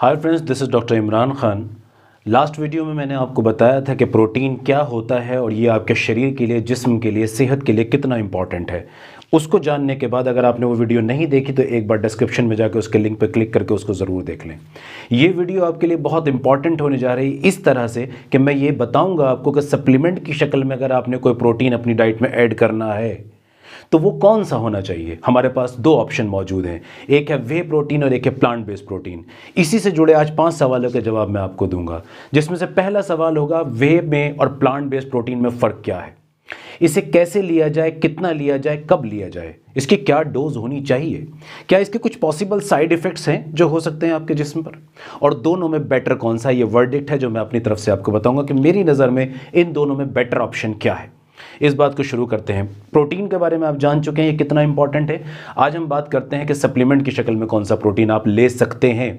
Hi friends this is doctor Imran Khan last video में मैंने आपको बताया था कि प्रोटीन क्या होता है और ये आपके शरीर के लिए जिस्म के लिए सेहत के लिए कितना इंपॉर्टेंट है उसको जानने के बाद अगर आपने वो वीडियो नहीं देखी तो एक बार डिस्क्रिप्शन में जाकर उसके लिंक पर क्लिक करके उसको ज़रूर देख लें ये वीडियो आपके लिए बहुत इंपॉर्टेंट होने जा रही है इस तरह से कि मैं ये बताऊँगा आपको कि सप्लीमेंट की शक्ल में अगर आपने कोई प्रोटीन अपनी डाइट में ऐड करना है तो वो कौन सा होना चाहिए हमारे पास दो ऑप्शन मौजूद हैं एक है वे प्रोटीन और एक है प्लांट बेस्ड प्रोटीन इसी से जुड़े आज पांच सवालों के जवाब मैं आपको दूंगा जिसमें से पहला सवाल होगा वे में और प्लांट बेस्ड प्रोटीन में फ़र्क क्या है इसे कैसे लिया जाए कितना लिया जाए कब लिया जाए इसकी क्या डोज होनी चाहिए क्या इसके कुछ पॉसिबल साइड इफ़ेक्ट्स हैं जो हो सकते हैं आपके जिस्म पर और दोनों में बेटर कौन सा ये वर्डिक्ट है जो मैं अपनी तरफ से आपको बताऊंगा कि मेरी नज़र में इन दोनों में बेटर ऑप्शन क्या है इस बात को शुरू करते हैं प्रोटीन के बारे में आप जान चुके हैं ये कितना इंपॉर्टेंट है आज हम बात करते हैं कि सप्लीमेंट की शक्ल में कौन सा प्रोटीन आप ले सकते हैं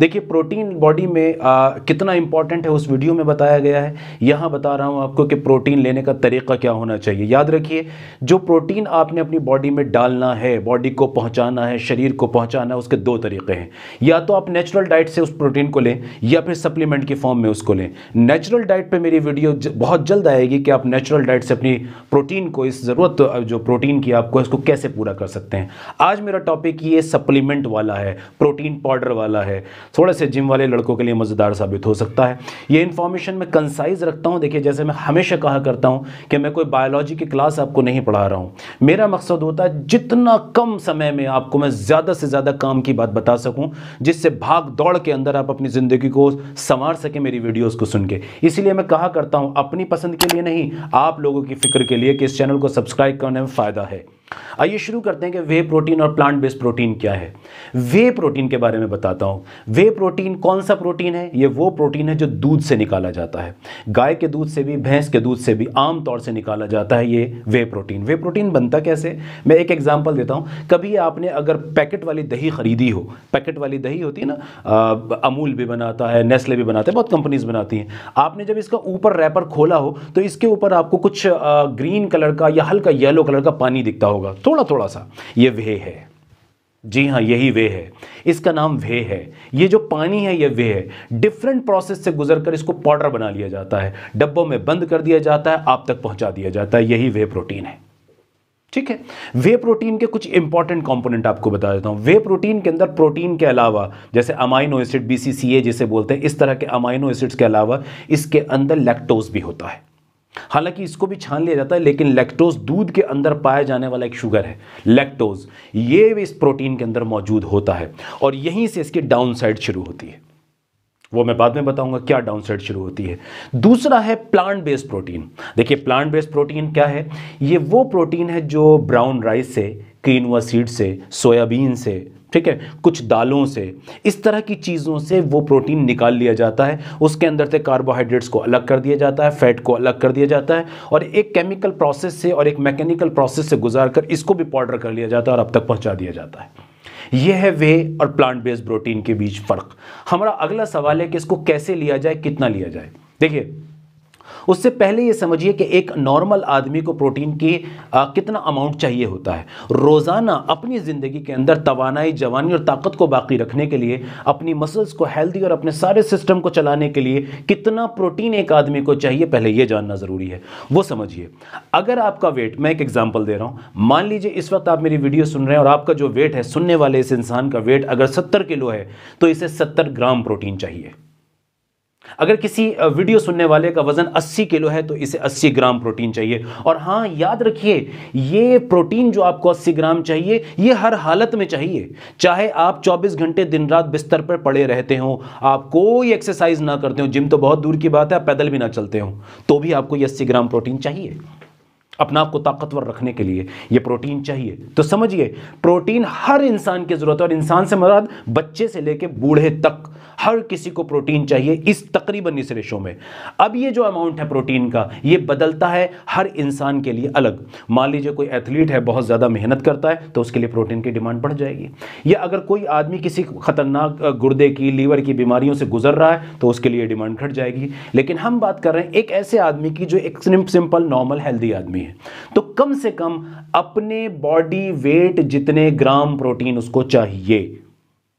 देखिए प्रोटीन बॉडी में आ, कितना इंपॉर्टेंट है उस वीडियो में बताया गया है यहाँ बता रहा हूँ आपको कि प्रोटीन लेने का तरीका क्या होना चाहिए याद रखिए जो प्रोटीन आपने अपनी बॉडी में डालना है बॉडी को पहुँचाना है शरीर को पहुँचाना है उसके दो तरीके हैं या तो आप नेचुरल डाइट से उस प्रोटीन को लें या फिर सप्लीमेंट की फॉर्म में उसको लें नेचुरल डाइट पर मेरी वीडियो बहुत जल्द आएगी कि आप नेचुरल डाइट से अपनी भी प्रोटीन को इस ज़रूरत जो प्रोटीन की आपको इसको कैसे पूरा कर सकते हैं आज मेरा टॉपिक ये सप्लीमेंट वाला है प्रोटीन पाउडर वाला है थोड़े से जिम वाले लड़कों के लिए मज़ेदार साबित हो सकता है ये इन्फॉर्मेशन मैं कंसाइज रखता हूँ देखिए जैसे मैं हमेशा कहा करता हूँ कि मैं कोई बायोलॉजी की क्लास आपको नहीं पढ़ा रहा हूँ मेरा मकसद होता है जितना कम समय में आपको मैं ज़्यादा से ज़्यादा काम की बात बता सकूँ जिससे भाग दौड़ के अंदर आप अपनी ज़िंदगी को संवार सकें मेरी वीडियोज़ को सुन के इसीलिए मैं कहा करता हूँ अपनी पसंद के लिए नहीं आप लोगों की फिक्र के लिए कि इस चैनल को सब्सक्राइब करने में फ़ायदा है आइए शुरू करते हैं कि वे प्रोटीन और प्लांट बेस्ड प्रोटीन क्या है वे प्रोटीन के बारे में बताता हूँ वे प्रोटीन कौन सा प्रोटीन है ये वो प्रोटीन है जो दूध से निकाला जाता है गाय के दूध से भी भैंस के दूध से भी आम तौर से निकाला जाता है ये वे प्रोटीन वे प्रोटीन बनता कैसे मैं एक एग्जाम्पल देता हूँ कभी आपने अगर पैकेट वाली दही खरीदी हो पैकेट वाली दही होती है ना आ, अमूल भी बनाता है नेस्ले भी बनाते हैं बहुत कंपनीज बनाती हैं आपने जब इसका ऊपर रैपर खोला हो तो इसके ऊपर आपको कुछ ग्रीन कलर का या हल्का येलो कलर का पानी दिखता होगा होगा थोड़ा थोड़ा सा ये वे है जी हाँ यही वे है इसका नाम वे है ये जो पानी है ये वे है डिफरेंट प्रोसेस से गुजरकर इसको पाउडर बना लिया जाता है डब्बों में बंद कर दिया जाता है आप तक पहुंचा दिया जाता है यही वे प्रोटीन है ठीक है वे प्रोटीन के कुछ इंपॉर्टेंट कंपोनेंट आपको बता देता हूं वे प्रोटीन के अंदर प्रोटीन के अलावा जैसे अमाइनो एसिड बीसीसीए जिसे बोलते हैं इस तरह के अमाइनो एसिड्स के अलावा इसके अंदर लैक्टोज भी होता है हालांकि इसको भी छान लिया जाता है लेकिन लैक्टोज दूध के अंदर पाया जाने वाला एक शुगर है लैक्टोज ये इस प्रोटीन के अंदर मौजूद होता है और यहीं से इसकी डाउन साइड शुरू होती है वो मैं बाद में बताऊंगा क्या डाउन साइड शुरू होती है दूसरा है प्लांट बेस्ड प्रोटीन देखिए प्लांट बेस्ड प्रोटीन क्या है ये वो प्रोटीन है जो ब्राउन राइस से क्वीनवा सीड से सोयाबीन से ठीक है कुछ दालों से इस तरह की चीज़ों से वो प्रोटीन निकाल लिया जाता है उसके अंदर से कार्बोहाइड्रेट्स को अलग कर दिया जाता है फैट को अलग कर दिया जाता है और एक केमिकल प्रोसेस से और एक मैकेनिकल प्रोसेस से गुजार कर इसको भी पाउडर कर लिया जाता है और अब तक पहुँचा दिया जाता है यह है वे और प्लांट बेस्ड प्रोटीन के बीच फ़र्क हमारा अगला सवाल है कि इसको कैसे लिया जाए कितना लिया जाए देखिए उससे पहले ये समझिए कि एक नॉर्मल आदमी को प्रोटीन की आ, कितना अमाउंट चाहिए होता है रोज़ाना अपनी ज़िंदगी के अंदर तोानाई जवानी और ताकत को बाकी रखने के लिए अपनी मसल्स को हेल्दी और अपने सारे सिस्टम को चलाने के लिए कितना प्रोटीन एक आदमी को चाहिए पहले ये जानना ज़रूरी है वो समझिए अगर आपका वेट मैं एक एग्जाम्पल दे रहा हूँ मान लीजिए इस वक्त आप मेरी वीडियो सुन रहे हैं और आपका जो वेट है सुनने वाले इस इंसान का वेट अगर सत्तर किलो है तो इसे सत्तर ग्राम प्रोटीन चाहिए अगर किसी वीडियो सुनने वाले का वज़न 80 किलो है तो इसे 80 ग्राम प्रोटीन चाहिए और हाँ याद रखिए ये प्रोटीन जो आपको 80 ग्राम चाहिए ये हर हालत में चाहिए चाहे आप 24 घंटे दिन रात बिस्तर पर पड़े रहते हो आप कोई एक्सरसाइज ना करते हो जिम तो बहुत दूर की बात है आप पैदल भी ना चलते हो तो भी आपको ये अस्सी ग्राम प्रोटीन चाहिए अपने आप को ताकतवर रखने के लिए ये प्रोटीन चाहिए तो समझिए प्रोटीन हर इंसान की ज़रूरत है और इंसान से मराद बच्चे से लेके बूढ़े तक हर किसी को प्रोटीन चाहिए इस तकरीबन इस रेशो में अब ये जो अमाउंट है प्रोटीन का ये बदलता है हर इंसान के लिए अलग मान लीजिए कोई एथलीट है बहुत ज़्यादा मेहनत करता है तो उसके लिए प्रोटीन की डिमांड बढ़ जाएगी या अगर कोई आदमी किसी खतरनाक गुर्दे की लीवर की बीमारियों से गुजर रहा है तो उसके लिए डिमांड घट जाएगी लेकिन हम बात कर रहे हैं एक ऐसे आदमी की जो एक सिंपल नॉर्मल हेल्दी आदमी है है तो कम से कम अपने बॉडी वेट जितने ग्राम प्रोटीन उसको चाहिए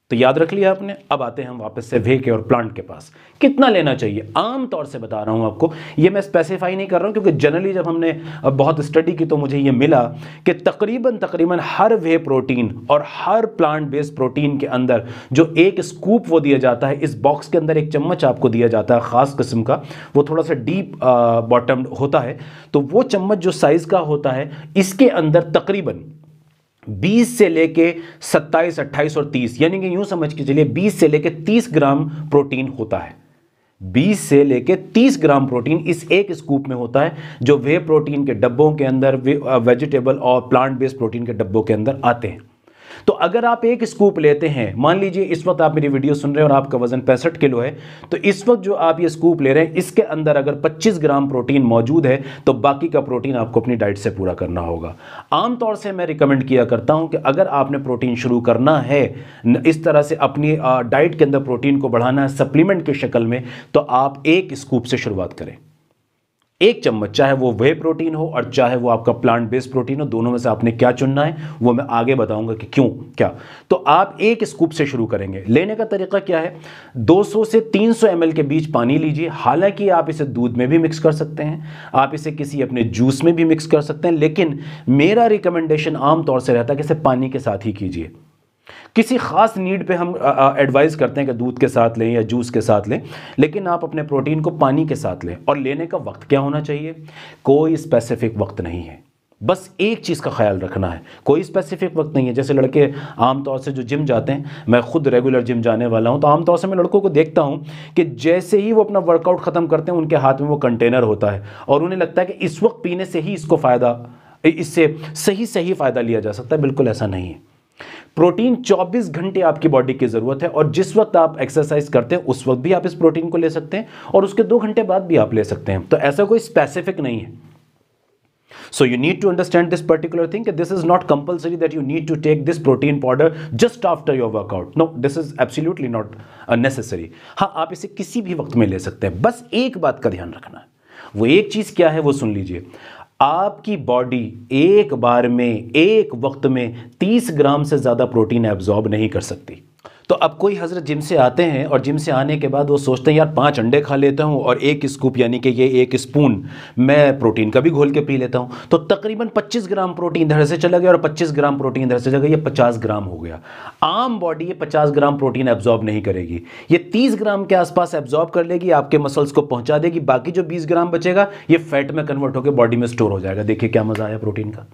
तो याद रख लिया आपने अब आते हैं हम वापस से वे के और प्लांट के पास कितना लेना चाहिए आम तौर से बता रहा हूँ आपको ये मैं स्पेसिफाई नहीं कर रहा हूँ क्योंकि जनरली जब हमने बहुत स्टडी की तो मुझे ये मिला कि तकरीबन तकरीबन हर वे प्रोटीन और हर प्लांट बेस्ड प्रोटीन के अंदर जो एक स्कूप वो दिया जाता है इस बॉक्स के अंदर एक चम्मच आपको दिया जाता है ख़ास किस्म का वो थोड़ा सा डीप बॉटम होता है तो वो चम्मच जो साइज़ का होता है इसके अंदर तकरीबन बीस से लेके सत्ताईस अट्ठाईस और तीस यानी कि यूं समझ के चलिए बीस से लेके तीस ग्राम प्रोटीन होता है 20 से लेके 30 ग्राम प्रोटीन इस एक स्कूप में होता है जो वे प्रोटीन के डब्बों के अंदर वेजिटेबल और प्लांट बेस्ड प्रोटीन के डब्बों के अंदर आते हैं तो अगर आप एक स्कूप लेते हैं मान लीजिए इस वक्त आप मेरी वीडियो सुन रहे हैं और आपका वजन पैंसठ किलो है तो इस वक्त जो आप ये स्कूप ले रहे हैं इसके अंदर अगर 25 ग्राम प्रोटीन मौजूद है तो बाकी का प्रोटीन आपको अपनी डाइट से पूरा करना होगा आमतौर से मैं रिकमेंड किया करता हूं कि अगर आपने प्रोटीन शुरू करना है इस तरह से अपनी डाइट के अंदर प्रोटीन को बढ़ाना है सप्लीमेंट की शक्ल में तो आप एक स्कूप से शुरुआत करें एक चम्मच चाहे वो वे प्रोटीन हो और चाहे वो आपका प्लांट बेस्ड प्रोटीन हो दोनों में से आपने क्या चुनना है वो मैं आगे बताऊंगा कि क्यों क्या तो आप एक स्कूप से शुरू करेंगे लेने का तरीका क्या है 200 से 300 एम के बीच पानी लीजिए हालांकि आप इसे दूध में भी मिक्स कर सकते हैं आप इसे किसी अपने जूस में भी मिक्स कर सकते हैं लेकिन मेरा रिकमेंडेशन आमतौर से रहता है कि इसे पानी के साथ ही कीजिए किसी ख़ास नीड पे हम एडवाइस करते हैं कि दूध के साथ लें या जूस के साथ लें लेकिन आप अपने प्रोटीन को पानी के साथ लें और लेने का वक्त क्या होना चाहिए कोई स्पेसिफिक वक्त नहीं है बस एक चीज़ का ख्याल रखना है कोई स्पेसिफिक वक्त नहीं है जैसे लड़के आमतौर से जो जिम जाते हैं मैं खुद रेगुलर जिम जाने वाला हूं तो आमतौर से मैं लड़कों को देखता हूं कि जैसे ही वो अपना वर्कआउट ख़त्म करते हैं उनके हाथ में वो कंटेनर होता है और उन्हें लगता है कि इस वक्त पीने से ही इसको फ़ायदा इससे सही सही फ़ायदा लिया जा सकता है बिल्कुल ऐसा नहीं है प्रोटीन 24 घंटे आपकी बॉडी की जरूरत है और जिस वक्त आप एक्सरसाइज करते हैं उस वक्त भी आप इस प्रोटीन को ले सकते हैं और उसके दो घंटे बाद भी आप ले सकते हैं तो ऐसा कोई स्पेसिफिक नहीं है so you need to understand this particular thing this is not compulsory that you need to take this protein powder just after your workout no this is absolutely not necessary हाँ आप इसे किसी भी वक्त में ले सकते हैं बस एक बात का ध्यान रखना है वो एक चीज क्या है वो सुन लीजिए आपकी बॉडी एक बार में एक वक्त में 30 ग्राम से ज़्यादा प्रोटीन एब्जॉर्ब नहीं कर सकती तो अब कोई हज़रत जिम से आते हैं और जिम से आने के बाद वो सोचते हैं यार पाँच अंडे खा लेता हूँ और एक स्कूप यानी कि ये एक स्पून मैं प्रोटीन का भी घोल के पी लेता हूँ तो तकरीबन पच्चीस ग्राम प्रोटीन इधर से चला गया और पच्चीस ग्राम प्रोटीन इधर से चला गया ये पचास ग्राम हो गया आम बॉडी ये पचास ग्राम प्रोटीन एब्जॉर्ब नहीं करेगी ये तीस ग्राम के आसपास एब्जॉर्ब कर लेगी आपके मसल्स को पहुँचा देगी बाकी जो बीस ग्राम बचेगा ये फैट में कन्वर्ट होकर बॉडी में स्टोर हो जाएगा देखिए क्या मज़ा आया प्रोटीन का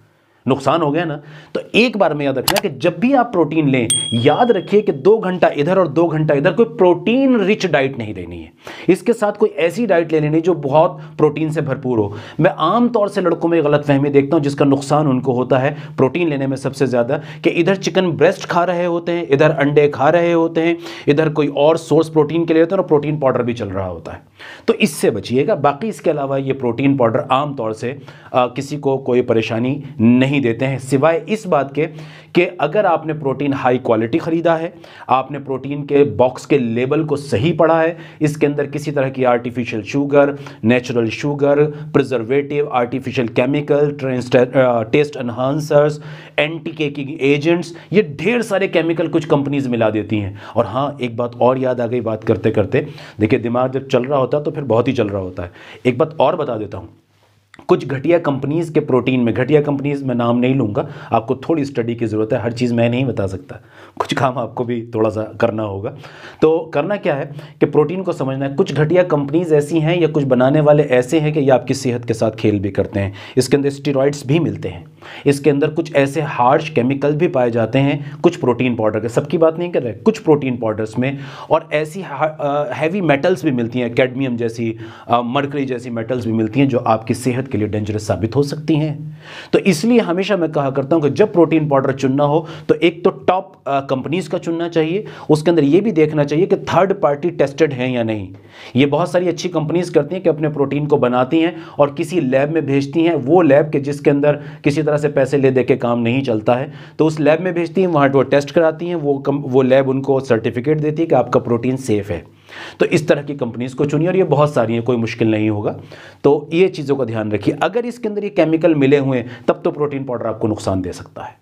नुकसान हो गया ना तो एक बार में याद रखना कि जब भी आप प्रोटीन लें याद रखिए कि दो घंटा इधर और दो घंटा इधर कोई प्रोटीन रिच डाइट नहीं लेनी है इसके साथ कोई ऐसी डाइट ले लेनी जो बहुत प्रोटीन से भरपूर हो मैं आमतौर से लड़कों में गलत फहमी देखता हूँ जिसका नुकसान उनको होता है प्रोटीन लेने में सबसे ज़्यादा कि इधर चिकन ब्रेस्ट खा रहे होते हैं इधर अंडे खा रहे होते हैं इधर कोई और सोर्स प्रोटीन के लिए होते हैं और प्रोटीन पाउडर भी चल रहा होता है तो इससे बचिएगा बाकी इसके अलावा ये प्रोटीन पाउडर आमतौर से किसी को कोई परेशानी नहीं नहीं देते हैं सिवाय इस बात के कि अगर आपने प्रोटीन हाई क्वालिटी ख़रीदा है आपने प्रोटीन के बॉक्स के लेबल को सही पढ़ा है इसके अंदर किसी तरह की artificial sugar natural sugar preservative artificial chemical taste enhancers anti caking agents ये ढेर सारे केमिकल कुछ कंपनीज मिला देती हैं और हाँ एक बात और याद आ गई बात करते करते देखिए दिमाग जब चल रहा होता है तो फिर बहुत ही चल रहा होता है एक बात और बता देता हूँ कुछ घटिया कंपनीज़ के प्रोटीन में घटिया कंपनीज़ में नाम नहीं लूँगा आपको थोड़ी स्टडी की ज़रूरत है हर चीज़ मैं नहीं बता सकता कुछ काम आपको भी थोड़ा सा करना होगा तो करना क्या है कि प्रोटीन को समझना है कुछ घटिया कंपनीज़ ऐसी हैं या कुछ बनाने वाले ऐसे हैं कि ये आपकी सेहत के साथ खेल भी करते हैं इसके अंदर स्टेरॉइड्स भी मिलते हैं इसके अंदर कुछ ऐसे हार्श केमिकल भी पाए जाते हैं कुछ प्रोटीन पाउडर के सबकी बात नहीं कर रहे कुछ प्रोटीन पाउडर्स में और ऐसी हैवी मेटल्स भी मिलती हैं कैडमियम जैसी मरकरी जैसी मेटल्स भी मिलती हैं जो आपकी सेहत के लिए डेंजरस साबित हो सकती हैं तो इसलिए हमेशा मैं कहा करता हूँ कि जब प्रोटीन पाउडर चुनना हो तो एक तो टॉप कंपनीज़ का चुनना चाहिए उसके अंदर ये भी देखना चाहिए कि थर्ड पार्टी टेस्टेड है या नहीं ये बहुत सारी अच्छी कंपनीज़ करती हैं कि अपने प्रोटीन को बनाती हैं और किसी लैब में भेजती हैं वो लैब के जिसके अंदर किसी तरह तरह से पैसे ले दे के काम नहीं चलता है तो उस लैब में भेजती हैं वहाँ वो टेस्ट कराती हैं वो कम वो लैब उनको सर्टिफिकेट देती है कि आपका प्रोटीन सेफ़ है तो इस तरह की कंपनीज़ को चुनिए और ये बहुत सारी हैं कोई मुश्किल नहीं होगा तो ये चीज़ों का ध्यान रखिए अगर इसके अंदर ये केमिकल मिले हुए तब तो प्रोटीन पाउडर आपको नुकसान दे सकता है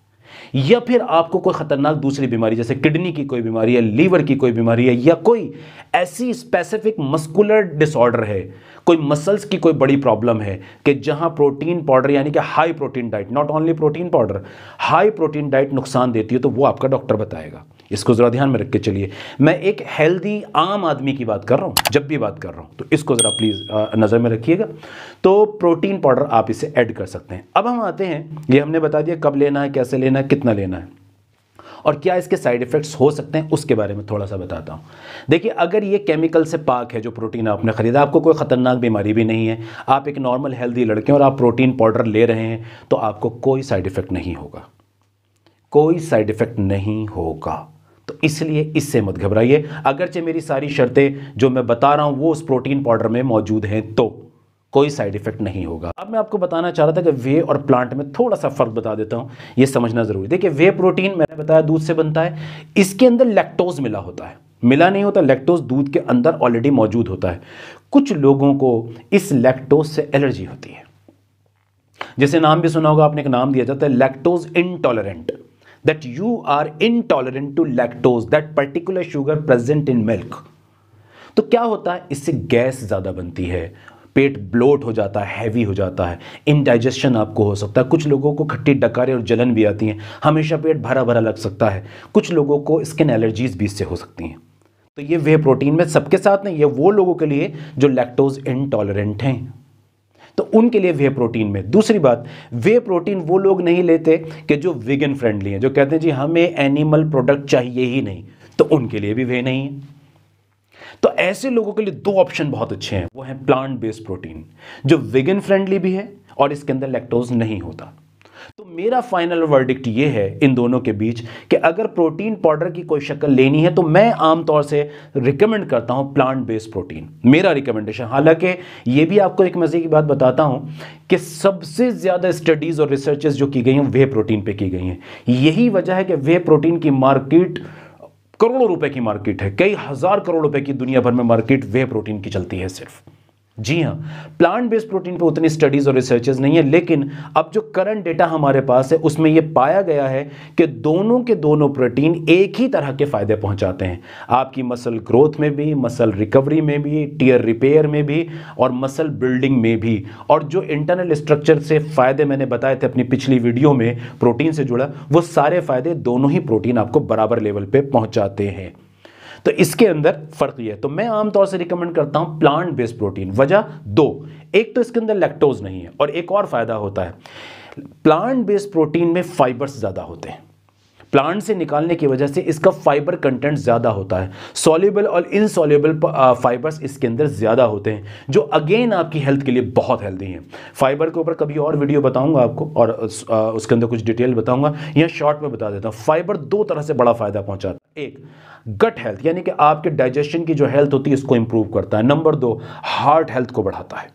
या फिर आपको कोई ख़तरनाक दूसरी बीमारी जैसे किडनी की कोई बीमारी है लीवर की कोई बीमारी है या कोई ऐसी स्पेसिफिक मस्कुलर डिसऑर्डर है कोई मसल्स की कोई बड़ी प्रॉब्लम है कि जहाँ प्रोटीन पाउडर यानी कि high protein diet not only protein powder high protein diet नुकसान देती है तो वो आपका डॉक्टर बताएगा इसको ज़रा ध्यान में रख के चलिए मैं एक हेल्दी आम आदमी की बात कर रहा हूँ जब भी बात कर रहा हूँ तो इसको ज़रा प्लीज़ नज़र में रखिएगा तो प्रोटीन पाउडर आप इसे ऐड कर सकते हैं अब हम आते हैं ये हमने बता दिया कब लेना है कैसे लेना है कितना लेना है और क्या इसके साइड इफ़ेक्ट्स हो सकते हैं उसके बारे में थोड़ा सा बताता हूँ देखिए अगर ये केमिकल से पाक है जो प्रोटीन आपने ख़रीदा आपको कोई ख़तरनाक बीमारी भी नहीं है आप एक नॉर्मल हेल्दी लड़के हैं और आप प्रोटीन पाउडर ले रहे हैं तो आपको कोई साइड इफ़ेक्ट नहीं होगा कोई साइड इफ़ेक्ट नहीं होगा तो इसलिए इससे मत घबराइए अगरचे मेरी सारी शर्तें जो मैं बता रहा हूं वो उस प्रोटीन पाउडर में मौजूद हैं तो कोई साइड इफेक्ट नहीं होगा अब मैं आपको बताना चाह रहा था कि वे और प्लांट में थोड़ा सा फ़र्क बता देता हूं ये समझना ज़रूरी देखिए वे प्रोटीन मैंने बताया दूध से बनता है इसके अंदर लैक्टोज मिला होता है मिला नहीं होता लैक्टोज दूध के अंदर ऑलरेडी मौजूद होता है कुछ लोगों को इस लैक्टोज से एलर्जी होती है जैसे नाम भी सुना होगा आपने एक नाम दिया जाता है lactose intolerant that you are intolerant to lactose, that particular sugar present in milk. तो क्या होता है इससे गैस ज़्यादा बनती है पेट ब्लोट हो जाता है हैवी हो जाता है इनडाइजेशन आपको हो सकता है कुछ लोगों को खट्टी डकारें और जलन भी आती हैं हमेशा पेट भरा भरा लग सकता है कुछ लोगों को स्किन एलर्जीज भी इससे हो सकती हैं तो ये वे प्रोटीन में सबके साथ नहीं ये वो लोगों के लिए जो लैक्टोज इनटॉलरेंट हैं तो उनके लिए वे प्रोटीन में दूसरी बात वे प्रोटीन वो लोग नहीं लेते कि जो वीगन फ्रेंडली हैं जो कहते हैं जी हमें एनिमल प्रोडक्ट चाहिए ही नहीं तो उनके लिए भी वे नहीं है तो ऐसे लोगों के लिए दो ऑप्शन बहुत अच्छे हैं वो हैं प्लांट बेस्ड प्रोटीन जो विगन फ्रेंडली भी है और इसके अंदर लैक्टोज नहीं होता तो मेरा फाइनल वर्डिक्ट ये है इन दोनों के बीच कि अगर प्रोटीन पाउडर की कोई शक्ल लेनी है तो मैं आमतौर से रिकमेंड करता हूँ प्लांट बेस्ड प्रोटीन मेरा रिकमेंडेशन हालांकि ये भी आपको एक मज़े की बात बताता हूँ कि सबसे ज़्यादा स्टडीज़ और रिसर्चेज जो की गई हैं वे प्रोटीन पर की गई हैं यही वजह है कि वे प्रोटीन की मार्केट करोड़ों रुपए की मार्केट है कई हज़ार करोड़ रुपए की दुनिया भर में मार्केट वे प्रोटीन की चलती है सिर्फ जी हाँ प्लांट बेस्ड प्रोटीन पे उतनी स्टडीज़ और रिसर्चेज नहीं है लेकिन अब जो करंट डेटा हमारे पास है उसमें ये पाया गया है कि दोनों के दोनों प्रोटीन एक ही तरह के फ़ायदे पहुंचाते हैं आपकी मसल ग्रोथ में भी मसल रिकवरी में भी टीयर रिपेयर में भी और मसल बिल्डिंग में भी और जो इंटरनल स्ट्रक्चर से फ़ायदे मैंने बताए थे अपनी पिछली वीडियो में प्रोटीन से जुड़ा वो सारे फ़ायदे दोनों ही प्रोटीन आपको बराबर लेवल पर पहुँचाते हैं तो इसके अंदर फर्क यह है तो मैं आमतौर से रिकमेंड करता हूँ प्लांट बेस्ड प्रोटीन वजह दो एक तो इसके अंदर लैक्टोज नहीं है और एक और फायदा होता है प्लांट बेस्ड प्रोटीन में फाइबर्स ज़्यादा होते हैं प्लांट से निकालने की वजह से इसका फाइबर कंटेंट ज़्यादा होता है सॉल्युबल और इनसॉल्युबल फाइबर्स इसके अंदर ज़्यादा होते हैं जो अगेन आपकी हेल्थ के लिए बहुत हेल्दी हैं फाइबर के ऊपर कभी और वीडियो बताऊंगा आपको और उसके अंदर कुछ डिटेल बताऊंगा या शॉर्ट में बता देता हूँ फाइबर दो तरह से बड़ा फ़ायदा पहुँचाता एक गट हेल्थ यानी कि आपके डाइजेशन की जो हेल्थ होती है इसको इंप्रूव करता है नंबर दो हार्ट हेल्थ को बढ़ाता है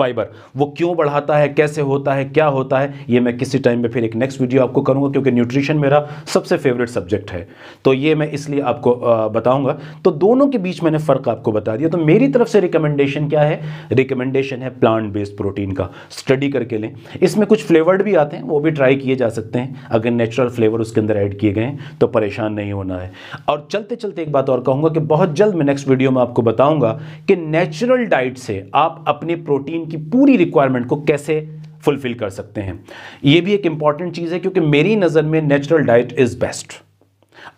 फाइबर वो क्यों बढ़ाता है कैसे होता है क्या होता है ये मैं किसी टाइम में फिर एक नेक्स्ट वीडियो आपको करूंगा क्योंकि न्यूट्रिशन मेरा सबसे फेवरेट सब्जेक्ट है तो ये मैं इसलिए आपको बताऊंगा तो दोनों के बीच मैंने फ़र्क आपको बता दिया तो मेरी तरफ से रिकमेंडेशन क्या है रिकमेंडेशन है प्लांट बेस्ड प्रोटीन का स्टडी करके लें इसमें कुछ फ्लेवर्ड भी आते हैं वो भी ट्राई किए जा सकते हैं अगर नेचुरल फ्लेवर उसके अंदर ऐड किए गए तो परेशान नहीं होना है और चलते चलते एक बात और कहूँगा कि बहुत जल्द मैं नेक्स्ट वीडियो में आपको बताऊँगा कि नेचुरल डाइट से आप अपने प्रोटीन उनकी पूरी रिक्वायरमेंट को कैसे फुलफिल कर सकते हैं ये भी एक इंपॉर्टेंट चीज़ है क्योंकि मेरी नज़र में नेचुरल डाइट इज़ बेस्ट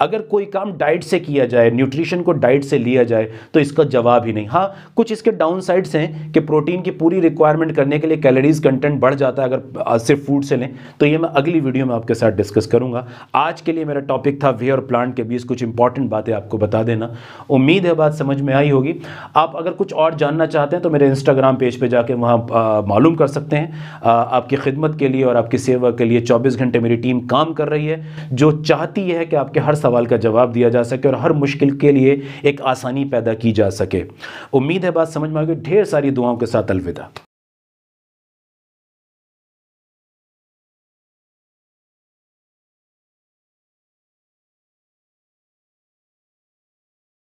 अगर कोई काम डाइट से किया जाए न्यूट्रिशन को डाइट से लिया जाए तो इसका जवाब ही नहीं हाँ कुछ इसके डाउन हैं कि प्रोटीन की पूरी रिक्वायरमेंट करने के लिए कैलोरीज कंटेंट बढ़ जाता है अगर सिर्फ फूड से लें तो ये मैं अगली वीडियो में आपके साथ डिस्कस करूंगा आज के लिए मेरा टॉपिक था वे और प्लांट के बीच कुछ इंपॉर्टेंट बातें आपको बता देना उम्मीद है बात समझ में आई होगी आप अगर कुछ और जानना चाहते हैं तो मेरे इंस्टाग्राम पेज पर जाके वहाँ मालूम कर सकते हैं आपकी खिदमत के लिए और आपकी सेवा के लिए चौबीस घंटे मेरी टीम काम कर रही है जो चाहती है कि आपके हर हर सवाल का जवाब दिया जा सके और हर मुश्किल के लिए एक आसानी पैदा की जा सके उम्मीद है बात समझ में आ गई ढेर सारी दुआओं के साथ अलविदा